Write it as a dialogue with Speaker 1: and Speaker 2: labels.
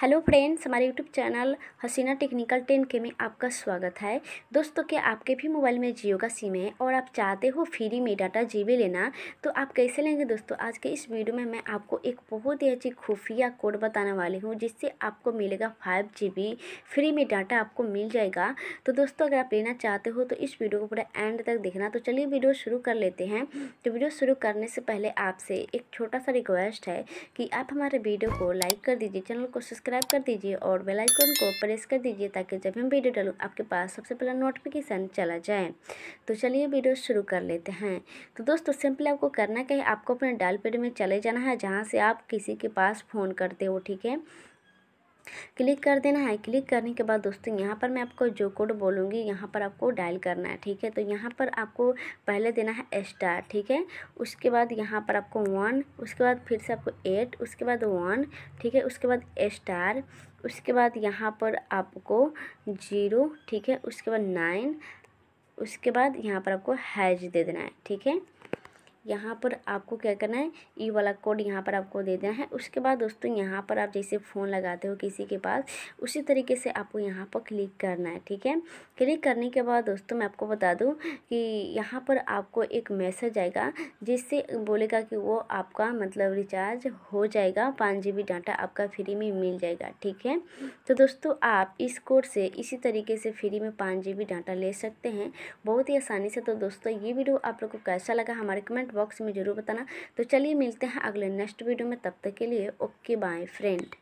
Speaker 1: hello friends हमारे YouTube channel Hasina technical ten के में आपका स्वागत है दोस्तों क्या आपके भी मोबाइल में जियो का सिम है और आप चाहते हो फ्री में डाटा जी लेना तो आप कैसे लेंगे दोस्तों आज के इस वीडियो में मैं आपको एक बहुत ही अच्छी खुफिया कोड बताने वाली हूँ जिससे आपको मिलेगा फाइव जी फ्री में डाटा आपको मिल जाएगा तो दोस्तों अगर आप लेना चाहते हो तो इस वीडियो को पूरा एंड तक देखना तो चलिए वीडियो शुरू कर लेते हैं तो वीडियो शुरू करने से पहले आपसे एक छोटा सा रिक्वेस्ट है कि आप हमारे वीडियो को लाइक कर दीजिए चैनल को सब्सक्राइब सब्सक्राइब कर दीजिए और बेल आइकन को प्रेस कर दीजिए ताकि जब हम वीडियो डालूँ आपके पास सबसे पहला नोटिफिकेशन चला जाए तो चलिए वीडियो शुरू कर लेते हैं तो दोस्तों सिंपली आपको करना क्या है आपको अपने डायल पेड में चले जाना है जहाँ से आप किसी के पास फ़ोन करते हो ठीक है क्लिक कर देना है क्लिक करने के बाद दोस्तों यहाँ पर मैं आपको जो कोड बोलूँगी यहाँ पर आपको डायल करना है ठीक है तो यहाँ पर आपको पहले देना है स्टार ठीक है उसके बाद यहाँ पर आपको वन उसके बाद फिर से आपको एट उसके बाद वन ठीक है उसके बाद स्टार उसके बाद यहाँ पर आपको जीरो ठीक है उसके बाद नाइन उसके बाद यहाँ पर आपको हैज दे देना है ठीक है यहाँ पर आपको क्या करना है ई e वाला कोड यहाँ पर आपको दे देना है उसके बाद दोस्तों यहाँ पर आप जैसे फ़ोन लगाते हो किसी के पास उसी तरीके से आपको यहाँ पर क्लिक करना है ठीक है क्लिक करने के बाद दोस्तों मैं आपको बता दूँ कि यहाँ पर आपको एक मैसेज आएगा जिससे बोलेगा कि वो आपका मतलब रिचार्ज हो जाएगा पाँच जी डाटा आपका फ्री में मिल जाएगा ठीक है तो दोस्तों आप इस कोड से इसी तरीके से फ्री में पाँच जी डाटा ले सकते हैं बहुत ही आसानी से तो दोस्तों ये वीडियो आप लोग को कैसा लगा हमारे कमेंट बॉक्स में ज़रूर बताना तो चलिए मिलते हैं अगले नेक्स्ट वीडियो में तब तक के लिए ओके बाय फ्रेंड